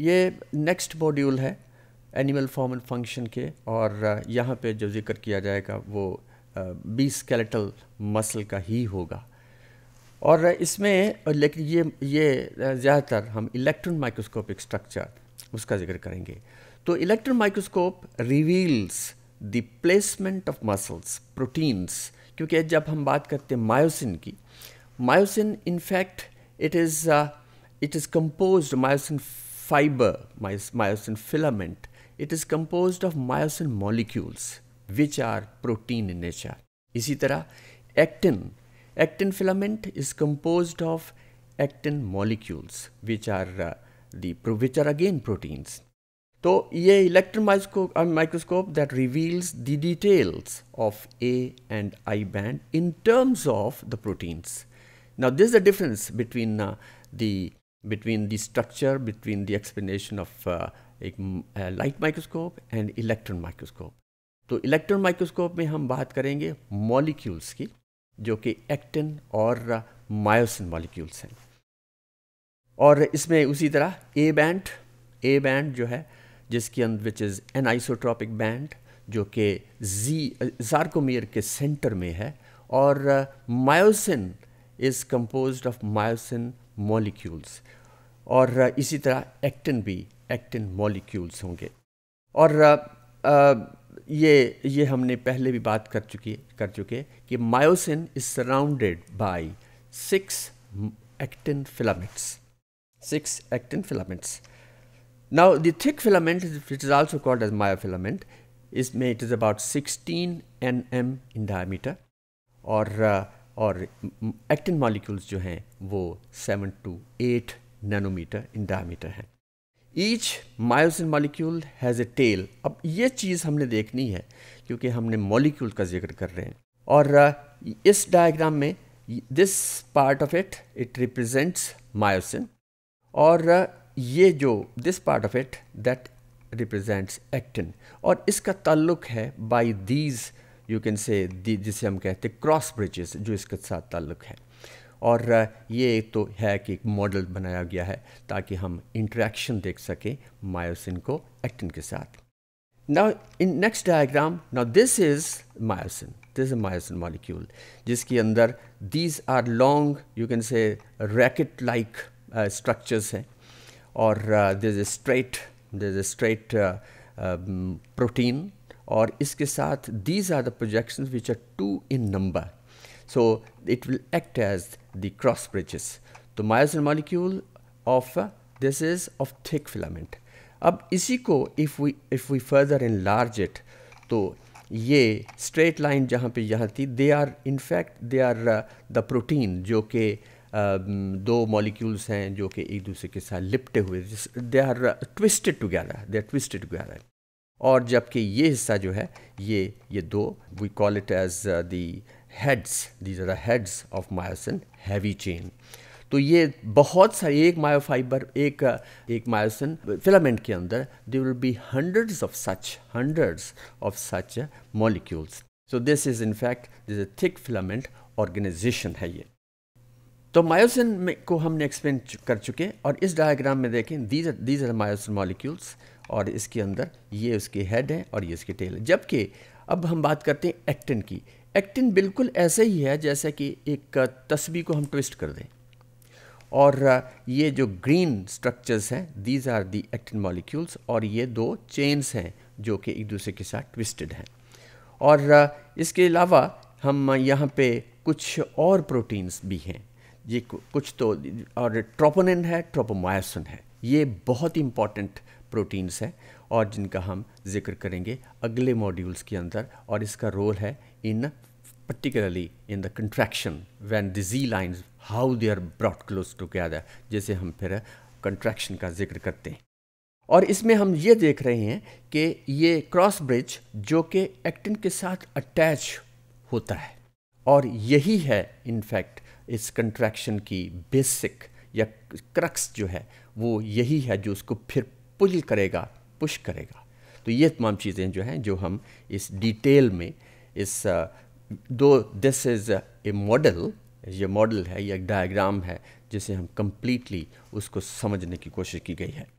ये next module है animal form and function के और uh, यहाँ पे जो जिक्र किया जाएगा वो बी स्केलेटल मसल का ही होगा और इसमें लेकिन ये ये uh, ज़्यादातर हम इलेक्ट्रॉन माइक्रोस्कोपिक स्ट्रक्चर उसका जिक्र करेंगे तो electron microscope reveals the placement of muscles proteins क्योंकि जब हम बात करते हैं मायोसिन की myosin in fact it is it is compose myosin fiber, myosin filament, it is composed of myosin molecules, which are protein in nature. Isi tara, actin, actin filament is composed of actin molecules, which are uh, again proteins. So, this electron uh, microscope that reveals the details of A and I band in terms of the proteins. Now, this is the difference between uh, the between the structure, between the explanation of uh, एक light microscope and electron microscope तो electron microscope में हम बात करेंगे molecules की जो कि actin और मायोसिन uh, मॉलिक्यूल्स हैं और इसमें उसी तरह ए बैंड ए बैंड जो है जिसके अंदर which is an isotropic band जो कि जी जारकोमियर के सेंटर में है और myosin is compose of myosin molecules और uh, इसी तरह एक्टिन भी एक्टिन मॉलिक्यूल्स होंगे और uh, uh, ये ये हमने पहले भी बात कर चुकी कर चुके कि myosin is surrounded by six actin filaments six actin filaments now the thick filament it is also called as myofilament इसमें it is about sixteen N M in diameter और और एक्टिन मॉलिक्यूल्स जो हैं वो seven to eight nanometre in diameter हैं each myosin molecule has a tail अब ये चीज़ हमने देखनी है क्योंकि हमने मॉलिक्यूल का जिक्र कर रहे हैं और इस डायग्राम में this part of it it represents myosin और ये जो this part of it that represents actin और इसका ताल्लुक है बाई दीज यू कैन से जिसे हम कहते हैं क्रॉस ब्रिजेस जो इसके साथ ताल्लुक़ है और ये तो है कि एक मॉडल बनाया गया है ताकि हम इंट्रैक्शन देख सकें मायोसिन को एक्टिन के साथ now in next diagram now this is myosin this is myosin molecule जिसके अंदर these are long you can say racket like structures हैं और this is straight this is straight protein और इसके साथ these are the projection which are two in number so it will act as the cross bridges तो myosin molecule of this is of thick filament अब इसी को if we if we further enlarge it तो ये straight line जहाँ पे यहाँ थी they are in fact they are the protein जो कि um, दो मॉलिक्यूल्स हैं जो कि एक दूसरे के साथ लिपटे हुए they are twisted together they are twisted together और जबकि ये हिस्सा जो है ये ये दो we call it as the heads these are heads of myosin heavy chain तो ये बहुत सारे एक मायोफाइबर एक uh, एक मायोसिन फिलामेंट के अंदर they will be hundreds of such hundreds of such molecules so this is fact this a thick filament organisation है ये तो मायोसिन को हमने एक्सप्लेन कर चुके और इस डायग्राम में देखें these these are myosin molecules और इसके अंदर ये उसके हेड है और ये इसके टेल है जबकि अब हम बात करते हैं एक्टिन की एक्टिन बिल्कुल ऐसे ही है जैसे कि एक तस्वीर को हम ट्विस्ट कर दें और ये जो ग्रीन स्ट्रक्चर्स हैं these are the actin molecules और ये दो चेन्स हैं जो कि एक दूसरे के साथ ट्विस्टेड हैं और इसके अलावा हम यहाँ पे कुछ और प्रोटीन्स भी हैं ये कुछ तो और ट्रोपोनिन है ट्रोपोमायोसिन है ये बहुत इंपॉर्टेंट प्रोटीन्स हैं और जिनका हम जिक्र करेंगे अगले मॉड्यूल्स के अंदर और इसका रोल है in particularly in the contraction when the z how they are are close close together जैसे हम फिर कंट्रैक्शन का जिक्र करते हैं और इसमें हम ये देख रहे हैं कि ये क्रॉस ब्रिज जो कि एक्टिन के साथ अटैच होता है और यही है इनफैक्ट इस कंट्रैक्शन की बेसिक या क्रक्स जो है वो यही है जो उसको फिर पुल करेगा पुश करेगा तो ये तमाम चीज़ें जो हैं जो हम इस डिटेल में इस दो दिस इज़ ए मॉडल ये मॉडल है ये एक डायग्राम है जिसे हम कम्प्लीटली उसको समझने की कोशिश की गई है